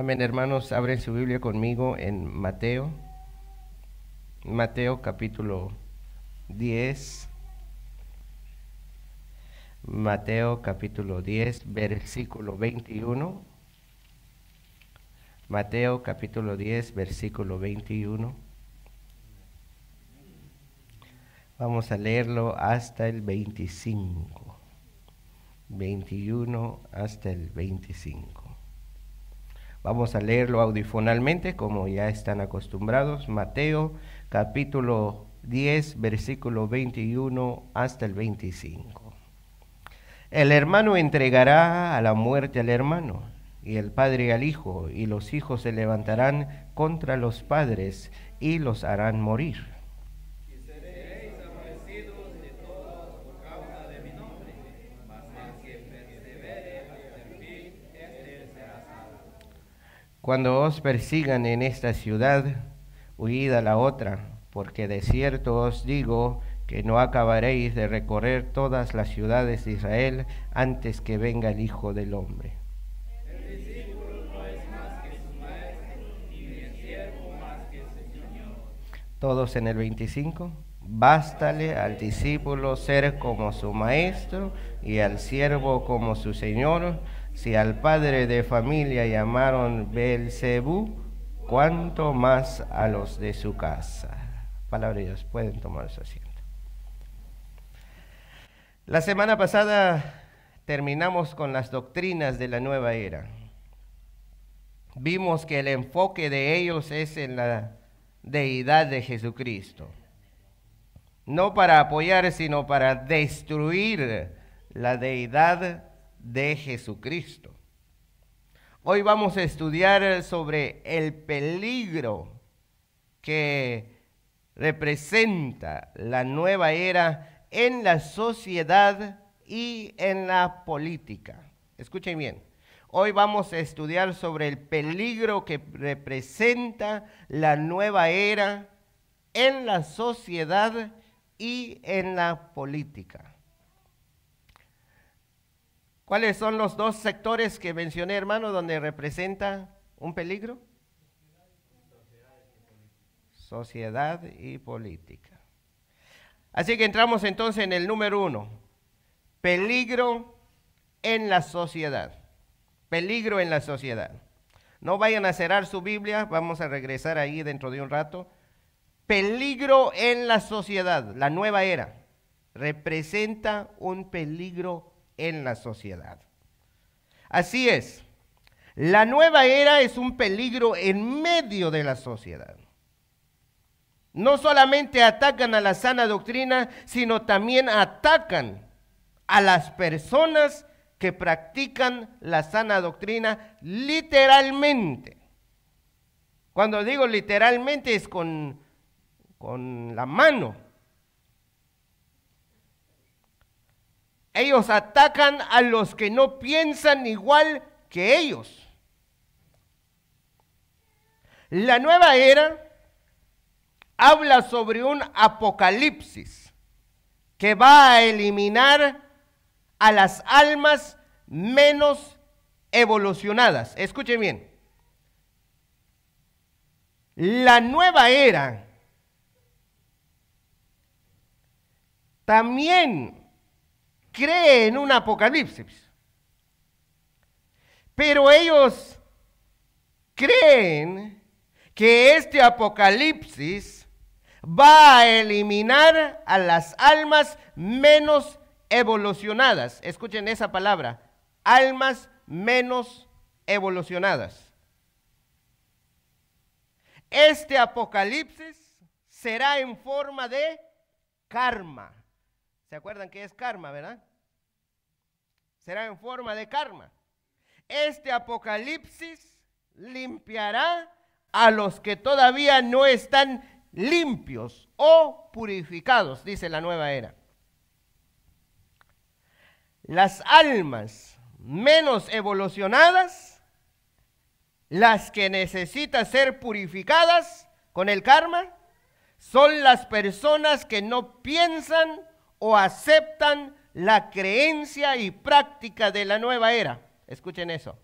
Amén, hermanos, abren su Biblia conmigo en Mateo, Mateo capítulo 10, Mateo capítulo 10, versículo 21. Mateo capítulo 10, versículo 21. Vamos a leerlo hasta el 25. 21 hasta el 25. Vamos a leerlo audifonalmente, como ya están acostumbrados. Mateo capítulo 10, versículo 21 hasta el 25. El hermano entregará a la muerte al hermano, y el padre al hijo, y los hijos se levantarán contra los padres y los harán morir. Cuando os persigan en esta ciudad, huid a la otra, porque de cierto os digo que no acabaréis de recorrer todas las ciudades de Israel antes que venga el Hijo del Hombre. Todos en el 25. Bástale al discípulo ser como su maestro y al siervo como su señor si al padre de familia llamaron Belcebú, ¿cuánto más a los de su casa. Palabra de Dios, pueden tomar su asiento. La semana pasada terminamos con las doctrinas de la nueva era. Vimos que el enfoque de ellos es en la deidad de Jesucristo. No para apoyar, sino para destruir la deidad de Jesucristo. Hoy vamos a estudiar sobre el peligro que representa la nueva era en la sociedad y en la política. Escuchen bien. Hoy vamos a estudiar sobre el peligro que representa la nueva era en la sociedad y en la política. ¿Cuáles son los dos sectores que mencioné, hermano, donde representa un peligro? Sociedad y política. Así que entramos entonces en el número uno. Peligro en la sociedad. Peligro en la sociedad. No vayan a cerrar su Biblia, vamos a regresar ahí dentro de un rato. Peligro en la sociedad, la nueva era, representa un peligro en la sociedad. Así es, la nueva era es un peligro en medio de la sociedad. No solamente atacan a la sana doctrina, sino también atacan a las personas que practican la sana doctrina literalmente. Cuando digo literalmente es con, la mano, Ellos atacan a los que no piensan igual que ellos. La nueva era habla sobre un apocalipsis que va a eliminar a las almas menos evolucionadas. Escuchen bien. La nueva era también Creen en un apocalipsis. Pero ellos creen que este apocalipsis va a eliminar a las almas menos evolucionadas. Escuchen esa palabra, almas menos evolucionadas. Este apocalipsis será en forma de karma. ¿Se acuerdan que es karma, verdad? será en forma de karma. Este apocalipsis limpiará a los que todavía no están limpios o purificados, dice la nueva era. Las almas menos evolucionadas, las que necesitan ser purificadas con el karma, son las personas que no piensan o aceptan la creencia y práctica de la nueva era. Escuchen eso.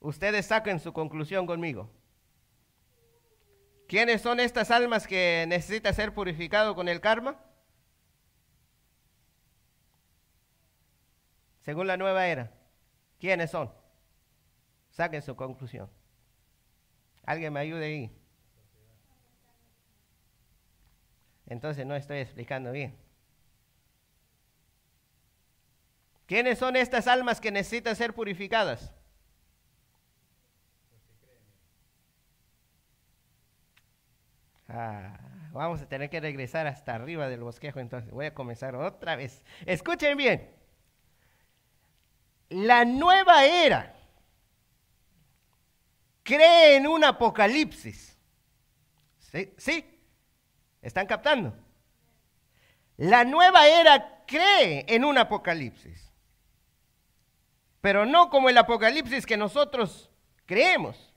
Ustedes saquen su conclusión conmigo. ¿Quiénes son estas almas que necesitan ser purificado con el karma? Según la nueva era, ¿quiénes son? Saquen su conclusión. Alguien me ayude ahí. Entonces no estoy explicando bien. ¿Quiénes son estas almas que necesitan ser purificadas? Ah, vamos a tener que regresar hasta arriba del bosquejo, entonces voy a comenzar otra vez. Escuchen bien. La nueva era cree en un apocalipsis. ¿Sí? ¿Sí? ¿Están captando? La nueva era cree en un apocalipsis, pero no como el apocalipsis que nosotros creemos.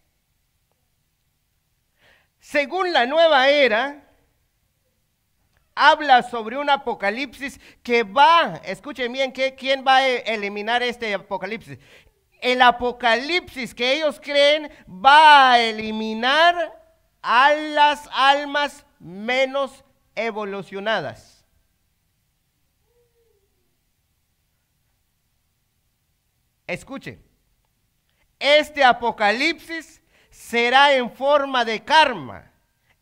Según la nueva era, habla sobre un apocalipsis que va, escuchen bien, ¿quién va a eliminar este apocalipsis? El apocalipsis que ellos creen va a eliminar a las almas menos evolucionadas. Escuche, este apocalipsis será en forma de karma.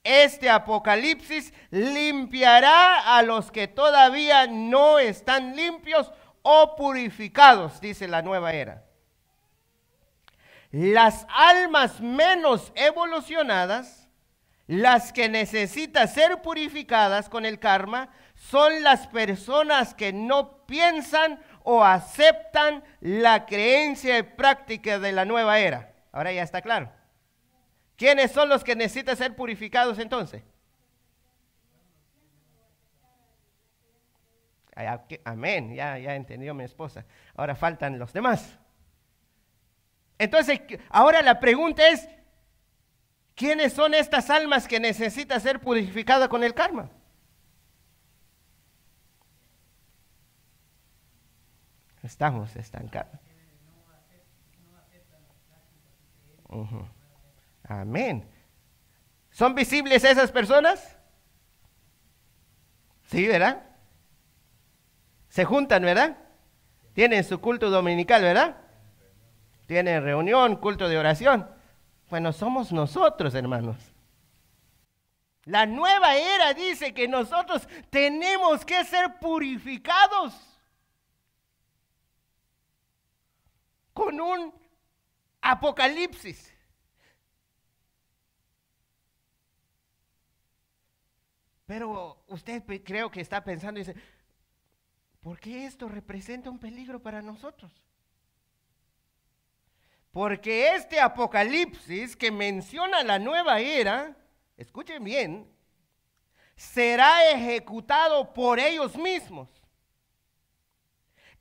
Este apocalipsis limpiará a los que todavía no están limpios o purificados, dice la nueva era. Las almas menos evolucionadas las que necesitan ser purificadas con el karma son las personas que no piensan o aceptan la creencia y práctica de la nueva era. Ahora ya está claro. ¿Quiénes son los que necesitan ser purificados entonces? Ah, amén, ya, ya entendió mi esposa. Ahora faltan los demás. Entonces, ahora la pregunta es, ¿Quiénes son estas almas que necesitan ser purificadas con el karma? Estamos estancados. Amén. ¿Son visibles esas personas? Sí, ¿verdad? Se juntan, ¿verdad? Tienen su culto dominical, ¿verdad? Tienen reunión, culto de oración. Bueno, somos nosotros, hermanos. La nueva era dice que nosotros tenemos que ser purificados con un apocalipsis. Pero usted creo que está pensando y dice, ¿por qué esto representa un peligro para nosotros? Porque este apocalipsis que menciona la nueva era, escuchen bien, será ejecutado por ellos mismos.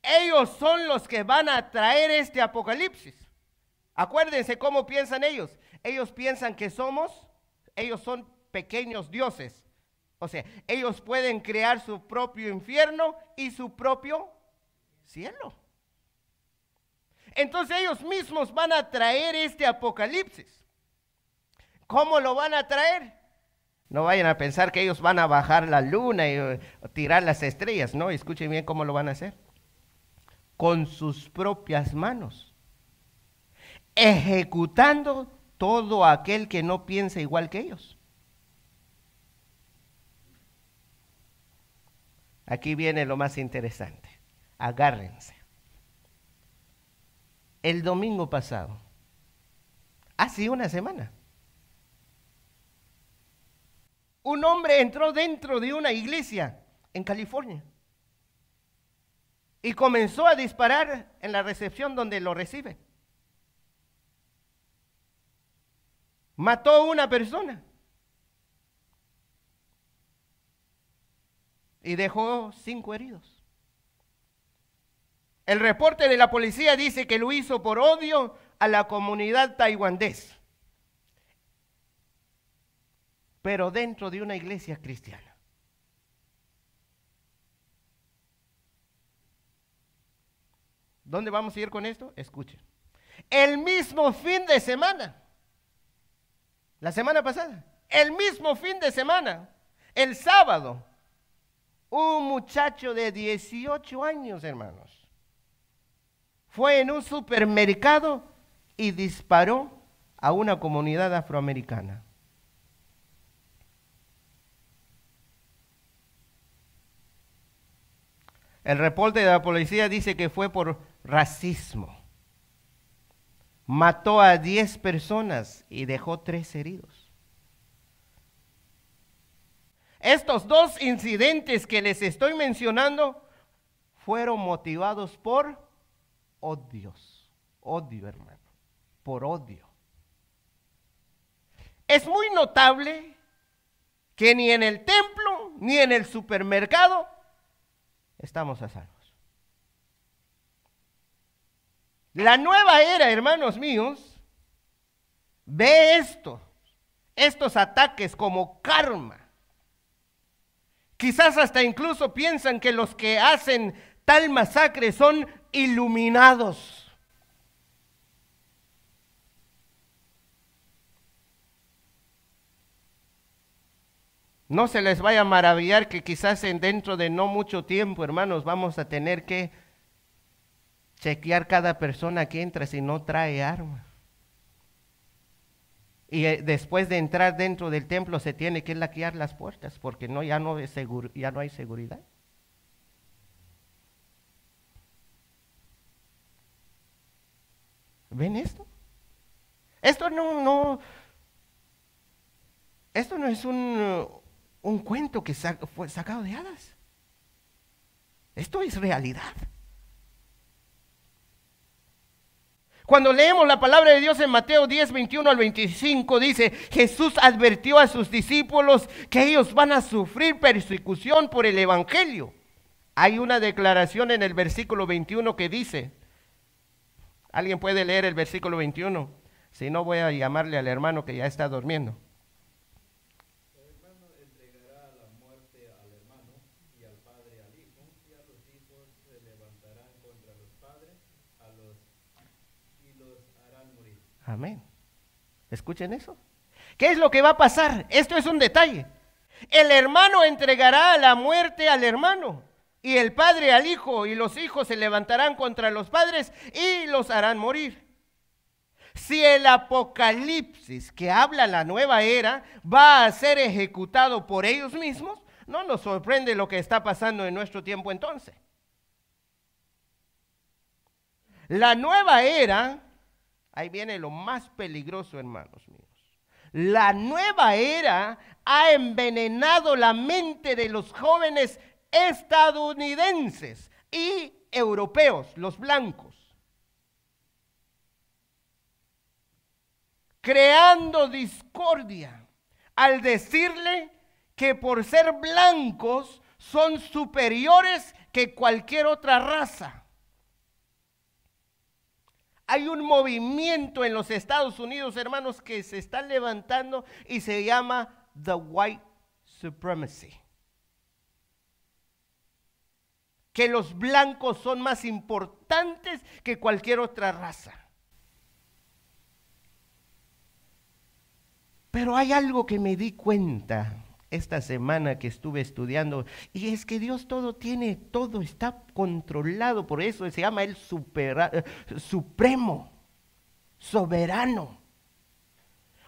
Ellos son los que van a traer este apocalipsis. Acuérdense cómo piensan ellos. Ellos piensan que somos, ellos son pequeños dioses. O sea, ellos pueden crear su propio infierno y su propio cielo. Entonces ellos mismos van a traer este apocalipsis. ¿Cómo lo van a traer? No vayan a pensar que ellos van a bajar la luna y tirar las estrellas, ¿no? Escuchen bien cómo lo van a hacer. Con sus propias manos. Ejecutando todo aquel que no piensa igual que ellos. Aquí viene lo más interesante. Agárrense el domingo pasado. Hace una semana. Un hombre entró dentro de una iglesia en California y comenzó a disparar en la recepción donde lo recibe. Mató a una persona y dejó cinco heridos. El reporte de la policía dice que lo hizo por odio a la comunidad taiwandés. pero dentro de una iglesia cristiana. ¿Dónde vamos a ir con esto? Escuchen. El mismo fin de semana, la semana pasada, el mismo fin de semana, el sábado, un muchacho de 18 años, hermanos, fue en un supermercado y disparó a una comunidad afroamericana. El reporte de la policía dice que fue por racismo. Mató a 10 personas y dejó 3 heridos. Estos dos incidentes que les estoy mencionando fueron motivados por odios, odio hermano, por odio. Es muy notable que ni en el templo ni en el supermercado estamos a salvo. La nueva era, hermanos míos, ve esto, estos ataques como karma. Quizás hasta incluso piensan que los que hacen tal masacre son iluminados. No se les vaya a maravillar que quizás en dentro de no mucho tiempo, hermanos, vamos a tener que chequear cada persona que entra si no trae arma. Y eh, después de entrar dentro del templo se tiene que laquear las puertas porque no, ya, no es seguro, ya no hay seguridad. ¿Ven esto? Esto no, no, esto no es un, cuento que fue sacado de hadas. Esto es realidad. Cuando leemos la palabra de Dios en Mateo 10, 21 al 25, dice, Jesús advirtió a sus discípulos que ellos van a sufrir persecución por el Evangelio. Hay una declaración en el versículo 21 que dice, ¿Alguien puede leer el versículo 21? Si no, voy a llamarle al hermano que ya está durmiendo. Amén. Escuchen eso. ¿Qué es lo que va a pasar? Esto es un detalle. El hermano entregará a la muerte al hermano y el padre al hijo, y los hijos se levantarán contra los padres y los harán morir. Si el apocalipsis que habla la nueva era va a ser ejecutado por ellos mismos, no nos sorprende lo que está pasando en nuestro tiempo entonces. La nueva era, ahí viene lo más peligroso, hermanos míos. La nueva era ha envenenado la mente de los jóvenes estadounidenses y europeos, los blancos, creando discordia al decirle que por ser blancos son superiores que cualquier otra raza. Hay un movimiento en los Estados Unidos, hermanos, que se está levantando y se llama The White Supremacy. que los blancos son más importantes que cualquier otra raza. Pero hay algo que me di cuenta esta semana que estuve estudiando, y es que Dios todo tiene, todo está controlado, por eso se llama el eh, supremo, soberano.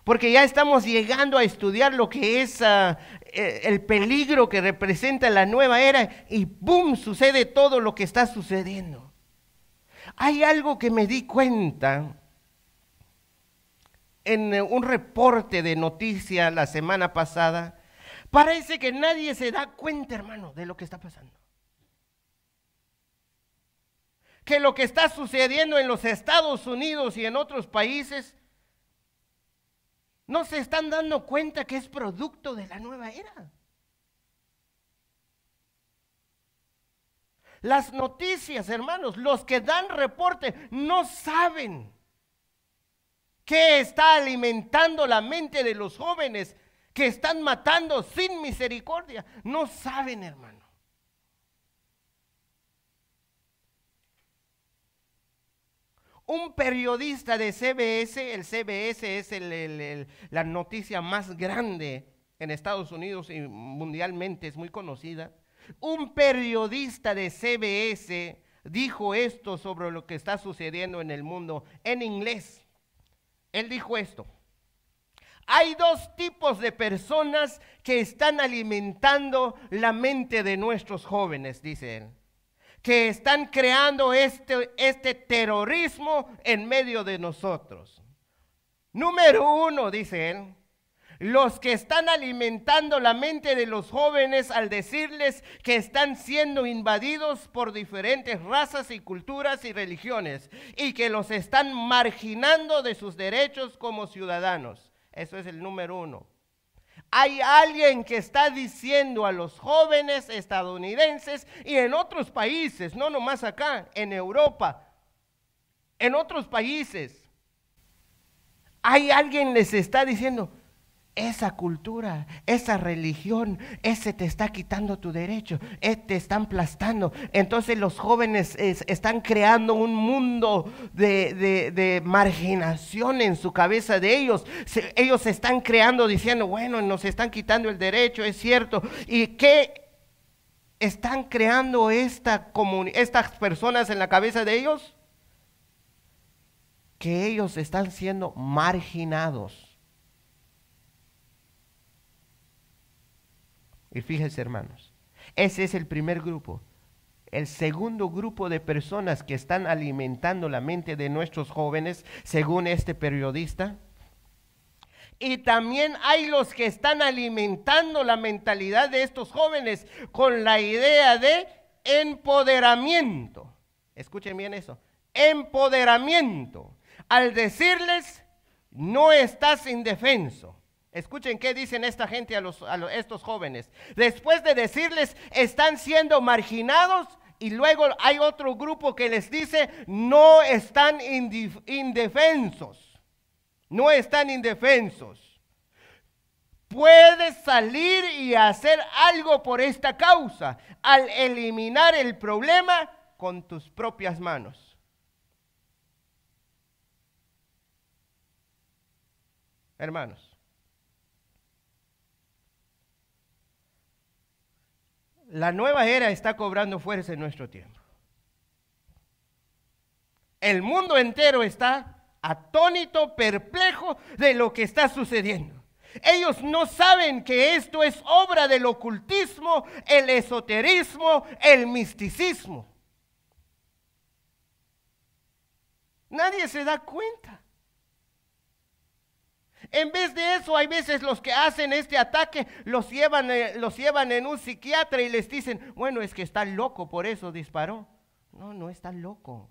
Porque ya estamos llegando a estudiar lo que es ah, eh, el peligro que representa la nueva era y ¡boom! sucede todo lo que está sucediendo. Hay algo que me di cuenta en eh, un reporte de noticia la semana pasada. Parece que nadie se da cuenta, hermano, de lo que está pasando. Que lo que está sucediendo en los Estados Unidos y en otros países no se están dando cuenta que es producto de la nueva era. Las noticias, hermanos, los que dan reporte no saben qué está alimentando la mente de los jóvenes que están matando sin misericordia. No saben, hermanos. un periodista de CBS, el CBS es el, la noticia más grande en Estados Unidos y mundialmente es muy conocida, un periodista de CBS dijo esto sobre lo que está sucediendo en el mundo en inglés. Él dijo esto. Hay dos tipos de personas que están alimentando la mente de nuestros jóvenes, dice él que están creando este, este, terrorismo en medio de nosotros. Número uno, dice él, los que están alimentando la mente de los jóvenes al decirles que están siendo invadidos por diferentes razas y culturas y religiones y que los están marginando de sus derechos como ciudadanos. Eso es el número uno. Hay alguien que está diciendo a los jóvenes estadounidenses y en otros países, no nomás acá, en Europa, en otros países. Hay alguien les está diciendo, esa cultura, esa religión, ese te está quitando tu derecho, eh, te están aplastando. Entonces los jóvenes están creando un mundo de, marginación en su cabeza de ellos. Se, ellos están creando diciendo, bueno, nos están quitando el derecho, es cierto. ¿Y qué están creando esta estas personas en la cabeza de ellos? Que ellos están siendo marginados Y fíjense, hermanos, ese es el primer grupo. El segundo grupo de personas que están alimentando la mente de nuestros jóvenes, según este periodista, y también hay los que están alimentando la mentalidad de estos jóvenes con la idea de empoderamiento. Escuchen bien eso. Empoderamiento. Al decirles, no estás indefenso. Escuchen qué dicen esta gente a, estos jóvenes. Después de decirles, están siendo marginados, y luego hay otro grupo que les dice, no están indefensos. No están indefensos. Puedes salir y hacer algo por esta causa al eliminar el problema con tus propias manos. Hermanos, La nueva era está cobrando fuerza en nuestro tiempo. El mundo entero está atónito, perplejo de lo que está sucediendo. Ellos no saben que esto es obra del ocultismo, el esoterismo, el misticismo. Nadie se da cuenta. En vez de eso, hay veces los que hacen este ataque los llevan, eh, los llevan en un psiquiatra y les dicen, bueno, es que está loco, por eso disparó. No, no está loco.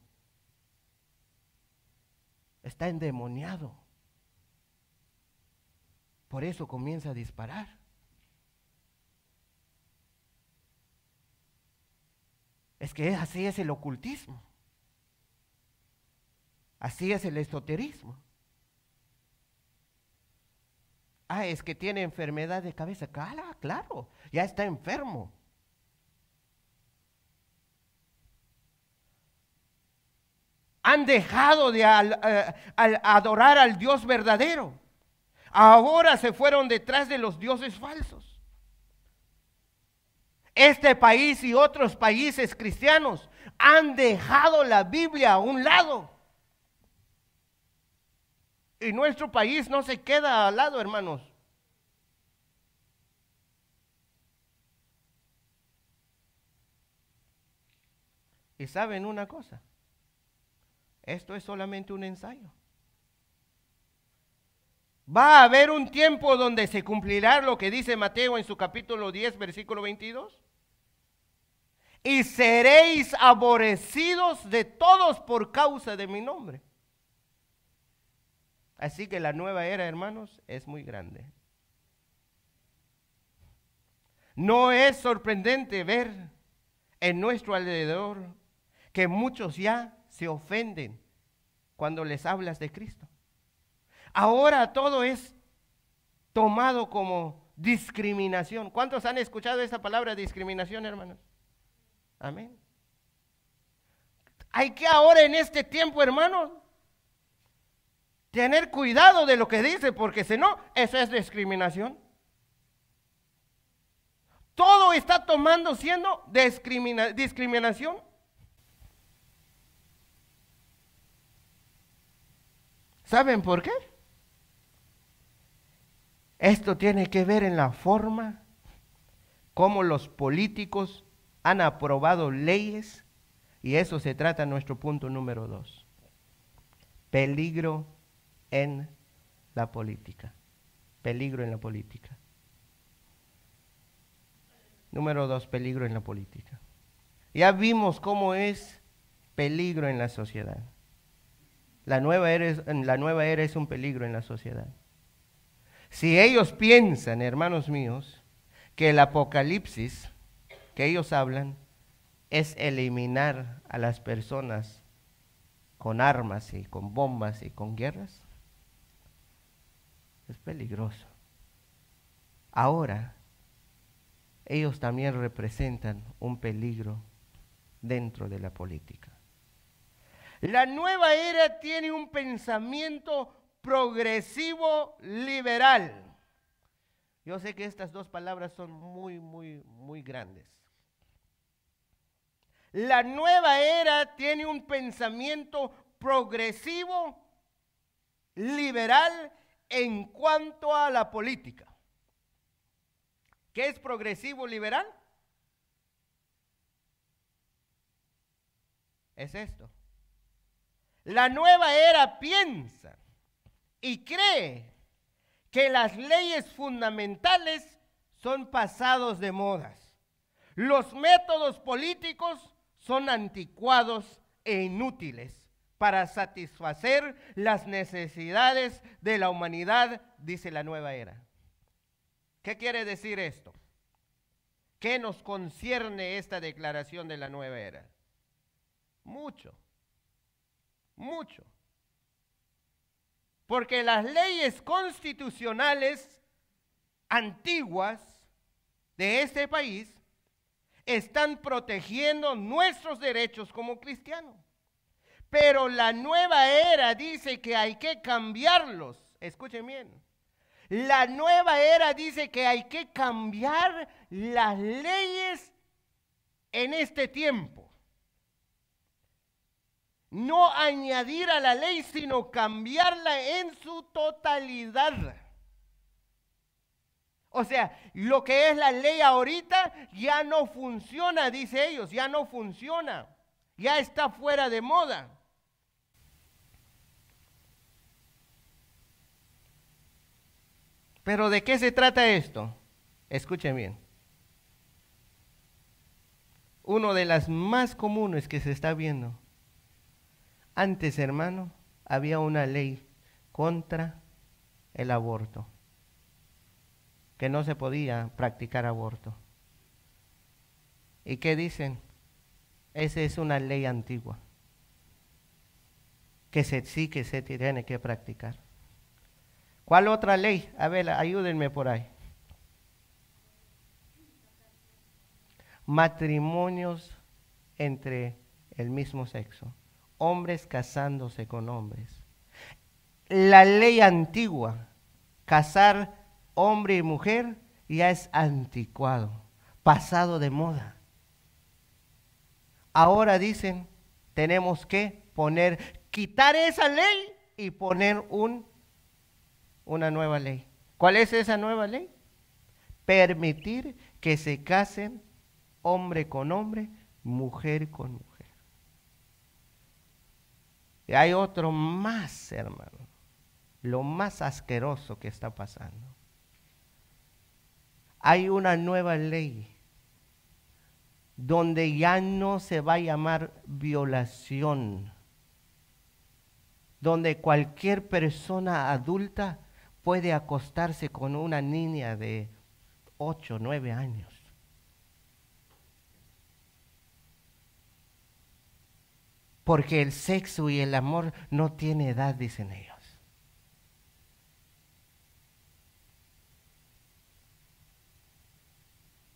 Está endemoniado. Por eso comienza a disparar. Es que así es el ocultismo. Así es el esoterismo. Ah, es que tiene enfermedad de cabeza. Claro, ya está enfermo. Han dejado de eh, adorar al Dios verdadero. Ahora se fueron detrás de los dioses falsos. Este país y otros países cristianos han dejado la Biblia a un lado y nuestro país no se queda al lado, hermanos. Y saben una cosa, esto es solamente un ensayo. Va a haber un tiempo donde se cumplirá lo que dice Mateo en su capítulo 10, versículo 22. Y seréis aborrecidos de todos por causa de mi nombre. Así que la nueva era, hermanos, es muy grande. No es sorprendente ver en nuestro alrededor que muchos ya se ofenden cuando les hablas de Cristo. Ahora todo es tomado como discriminación. ¿Cuántos han escuchado esa palabra discriminación, hermanos? Amén. Hay que ahora en este tiempo, hermanos, tener cuidado de lo que dice, porque si no, eso es discriminación. Todo está tomando siendo discriminación. ¿Saben por qué? Esto tiene que ver en la forma como los políticos han aprobado leyes y eso se trata nuestro punto número dos. Peligro en la política. Peligro en la política. Número dos, peligro en la política. Ya vimos cómo es peligro en la sociedad. La nueva, era es, la nueva era es un peligro en la sociedad. Si ellos piensan, hermanos míos, que el apocalipsis que ellos hablan es eliminar a las personas con armas y con bombas y con guerras, es peligroso. Ahora, ellos también representan un peligro dentro de la política. La nueva era tiene un pensamiento progresivo liberal. Yo sé que estas dos palabras son muy, muy, muy grandes. La nueva era tiene un pensamiento progresivo, liberal en cuanto a la política. ¿Qué es progresivo liberal? Es esto. La nueva era piensa y cree que las leyes fundamentales son pasados de modas. Los métodos políticos son anticuados e inútiles para satisfacer las necesidades de la humanidad, dice la nueva era. ¿Qué quiere decir esto? ¿Qué nos concierne esta declaración de la nueva era? Mucho, mucho. Porque las leyes constitucionales antiguas de este país están protegiendo nuestros derechos como cristianos. Pero la nueva era dice que hay que cambiarlos. Escuchen bien. La nueva era dice que hay que cambiar las leyes en este tiempo. No añadir a la ley, sino cambiarla en su totalidad. O sea, lo que es la ley ahorita ya no funciona, dice ellos, ya no funciona, ya está fuera de moda. Pero ¿de qué se trata esto? Escuchen bien. Uno de las más comunes que se está viendo. Antes, hermano, había una ley contra el aborto, que no se podía practicar aborto. ¿Y qué dicen? Esa es una ley antigua, que se, sí que se tiene que practicar. ¿Cuál otra ley? A ver, ayúdenme por ahí. Matrimonios entre el mismo sexo, hombres casándose con hombres. La ley antigua, casar hombre y mujer, ya es anticuado, pasado de moda. Ahora dicen, tenemos que poner, quitar esa ley y poner un una nueva ley. ¿Cuál es esa nueva ley? Permitir que se casen hombre con hombre, mujer con mujer. Y hay otro más, hermano, lo más asqueroso que está pasando. Hay una nueva ley donde ya no se va a llamar violación, donde cualquier persona adulta puede acostarse con una niña de 8, 9 años. Porque el sexo y el amor no tiene edad, dicen ellos.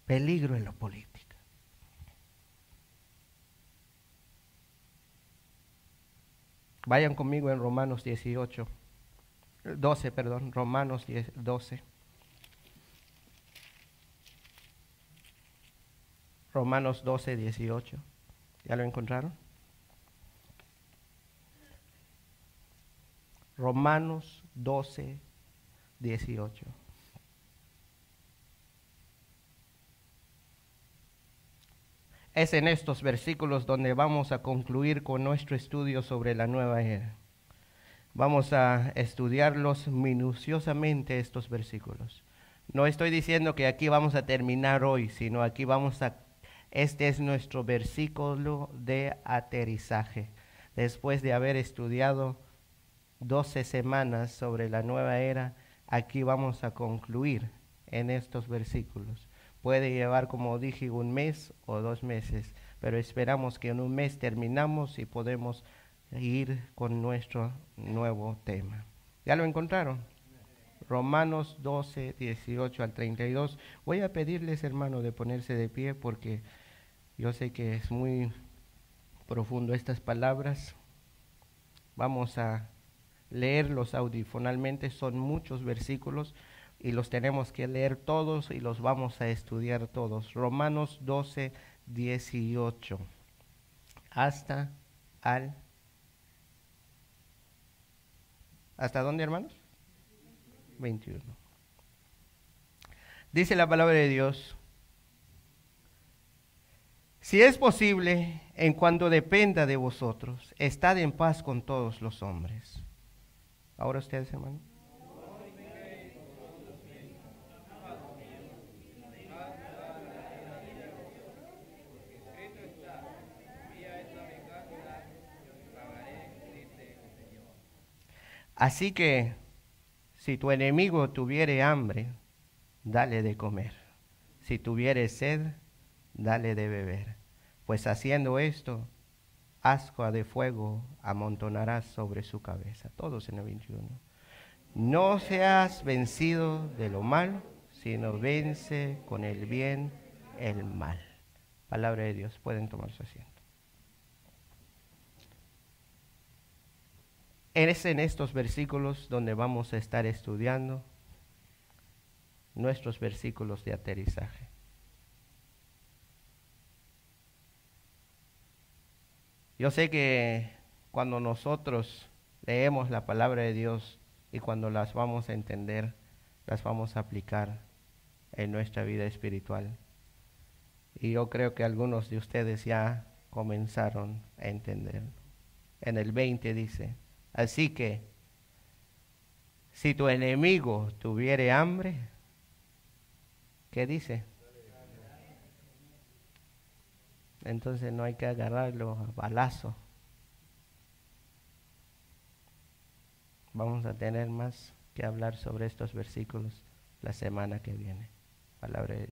Peligro en la política Vayan conmigo en Romanos 18. 12, perdón, Romanos 12. Romanos 12, 18. ¿Ya lo encontraron? Romanos 12, 18. Es en estos versículos donde vamos a concluir con nuestro estudio sobre la nueva era. Vamos a estudiarlos minuciosamente estos versículos. No estoy diciendo que aquí vamos a terminar hoy, sino aquí vamos a... Este es nuestro versículo de aterrizaje. Después de haber estudiado 12 semanas sobre la nueva era, aquí vamos a concluir en estos versículos. Puede llevar, como dije, un mes o dos meses, pero esperamos que en un mes terminamos y podemos ir con nuestro nuevo tema. ¿Ya lo encontraron? Romanos 12, 18 al 32. Voy a pedirles, hermano, de ponerse de pie porque yo sé que es muy profundo estas palabras. Vamos a leerlos audifonalmente, son muchos versículos y los tenemos que leer todos y los vamos a estudiar todos. Romanos 12, 18 hasta al ¿Hasta dónde, hermanos? 21. Dice la palabra de Dios. Si es posible, en cuanto dependa de vosotros, estad en paz con todos los hombres. Ahora ustedes, hermanos. Así que si tu enemigo tuviere hambre, dale de comer. Si tuviere sed, dale de beber. Pues haciendo esto, asco de fuego amontonarás sobre su cabeza. Todos en el 21. No seas vencido de lo mal, sino vence con el bien el mal. Palabra de Dios, pueden tomar su asiento. Es en estos versículos donde vamos a estar estudiando nuestros versículos de aterrizaje. Yo sé que cuando nosotros leemos la palabra de Dios y cuando las vamos a entender, las vamos a aplicar en nuestra vida espiritual. Y yo creo que algunos de ustedes ya comenzaron a entender. En el 20 dice, Así que, si tu enemigo tuviere hambre, ¿qué dice? Entonces no hay que agarrarlo a balazo. Vamos a tener más que hablar sobre estos versículos la semana que viene. Palabra